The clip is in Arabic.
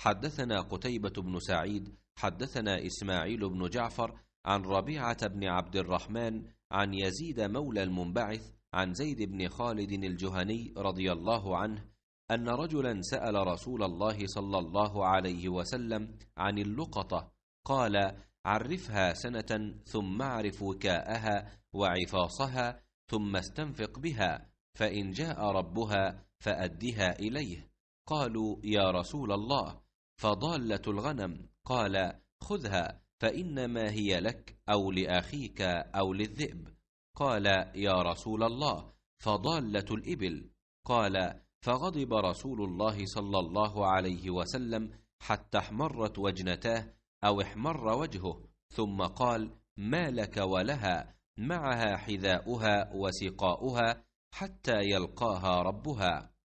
حدثنا قتيبة بن سعيد حدثنا إسماعيل بن جعفر عن ربيعة بن عبد الرحمن عن يزيد مولى المنبعث عن زيد بن خالد الجهني رضي الله عنه أن رجلا سأل رسول الله صلى الله عليه وسلم عن اللقطة قال عرفها سنة ثم اعرف وكاءها وعفاصها ثم استنفق بها فإن جاء ربها فأدها إليه قالوا يا رسول الله فضالة الغنم قال خذها فإنما هي لك أو لأخيك أو للذئب قال يا رسول الله فضالة الإبل قال فغضب رسول الله صلى الله عليه وسلم حتى احمرت وجنتاه أو احمر وجهه ثم قال ما لك ولها معها حذاؤها وسقاؤها حتى يلقاها ربها